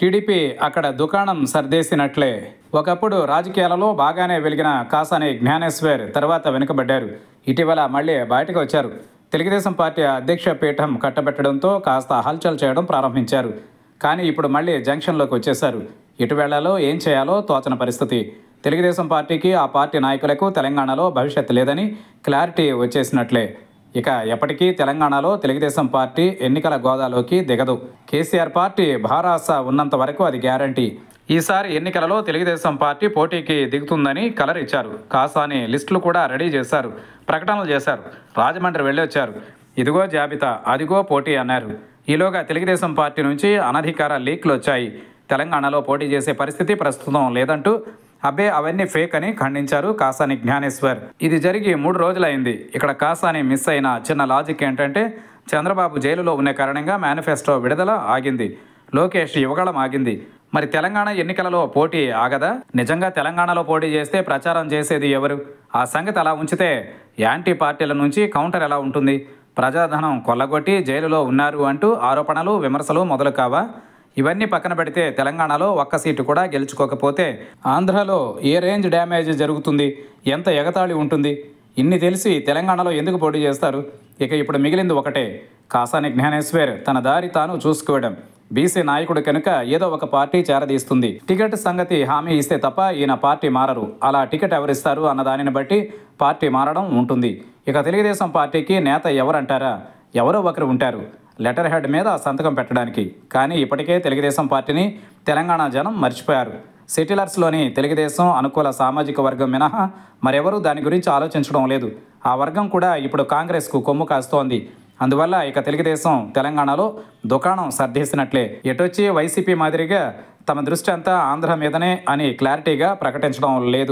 TDP అక్కడ దుకాణం సర్దేసినట్లే ఒకప్పుడు రాజకీయాలలో బాగానే వెలిగిన కాసాని జ్ఞానేశ్వర్ తర్వాత వెనుకబడ్డారు ఇటీవల మళ్ళీ బయటకు వచ్చారు తెలుగుదేశం పార్టీ అధ్యక్ష పీఠం కట్టబెట్టడంతో కాస్త హల్చల్ చేయడం ప్రారంభించారు కానీ ఇప్పుడు మళ్ళీ జంక్షన్లోకి వచ్చేశారు ఇటువేళలో ఏం చేయాలో తోచన పరిస్థితి తెలుగుదేశం పార్టీకి ఆ పార్టీ నాయకులకు తెలంగాణలో భవిష్యత్ లేదని క్లారిటీ వచ్చేసినట్లే ఇక ఎప్పటికీ తెలంగాణలో తెలుగుదేశం పార్టీ ఎన్నికల గోదాలోకి దిగదు కేసీఆర్ పార్టీ భారాస ఉన్నంత వరకు అది గ్యారంటీ ఈసారి ఎన్నికలలో తెలుగుదేశం పార్టీ పోటీకి దిగుతుందని కలర్ ఇచ్చారు కాసాని లిస్టులు కూడా రెడీ చేశారు ప్రకటనలు చేశారు రాజమండ్రి వెళ్ళొచ్చారు ఇదిగో జాబితా అదిగో పోటీ అన్నారు ఈలోగా తెలుగుదేశం పార్టీ నుంచి అనధికార లీక్లు వచ్చాయి తెలంగాణలో పోటీ చేసే పరిస్థితి ప్రస్తుతం లేదంటూ అబ్బే అవన్నీ ఫేక్ అని ఖండించారు కాసాని జ్ఞానేశ్వర్ ఇది జరిగి మూడు రోజులైంది ఇక్కడ కాసాని మిస్ అయిన చిన్న లాజిక్ ఏంటంటే చంద్రబాబు జైలులో ఉన్న కారణంగా మేనిఫెస్టో విడుదల ఆగింది లోకేష్ యువగళం ఆగింది మరి తెలంగాణ ఎన్నికలలో పోటీ ఆగదా నిజంగా తెలంగాణలో పోటీ చేస్తే ప్రచారం చేసేది ఎవరు ఆ సంగతి అలా ఉంచితే యాంటీ పార్టీల నుంచి కౌంటర్ ఎలా ఉంటుంది ప్రజాధనం కొల్లగొట్టి జైలులో ఉన్నారు అంటూ ఆరోపణలు విమర్శలు మొదలు కావా ఇవన్నీ పక్కన పెడితే తెలంగాణలో ఒక్క సీటు కూడా గెలుచుకోకపోతే ఆంధ్రలో ఏ రేంజ్ డ్యామేజ్ జరుగుతుంది ఎంత ఎగతాళి ఉంటుంది ఇన్ని తెలిసి తెలంగాణలో ఎందుకు పోటీ చేస్తారు ఇక ఇప్పుడు మిగిలింది ఒకటే కాసాని జ్ఞానేశ్వర్ తన దారి తాను చూసుకోవడం బీసీ నాయకుడు కనుక ఏదో ఒక పార్టీ చేరదీస్తుంది టికెట్ సంగతి హామీ ఇస్తే తప్ప ఈయన పార్టీ మారరు అలా టికెట్ ఎవరిస్తారు అన్న దానిని బట్టి పార్టీ మారడం ఉంటుంది ఇక తెలుగుదేశం పార్టీకి నేత ఎవరంటారా ఎవరో ఒకరు ఉంటారు లెటర్ హెడ్ మీద సంతకం పెట్టడానికి కానీ ఇప్పటికే తెలుగుదేశం పార్టీని తెలంగాణ జనం మర్చిపోయారు సెటిలర్స్లోని తెలుగుదేశం అనుకూల సామాజిక వర్గం మినహా మరెవరూ దాని గురించి ఆలోచించడం లేదు ఆ వర్గం కూడా ఇప్పుడు కాంగ్రెస్కు కొమ్ము కాస్తోంది అందువల్ల ఇక తెలుగుదేశం తెలంగాణలో దుకాణం సర్దేసినట్లే ఎటొచ్చి వైసీపీ మాదిరిగా తమ దృష్టి అంతా ఆంధ్ర మీదనే అని క్లారిటీగా ప్రకటించడం లేదు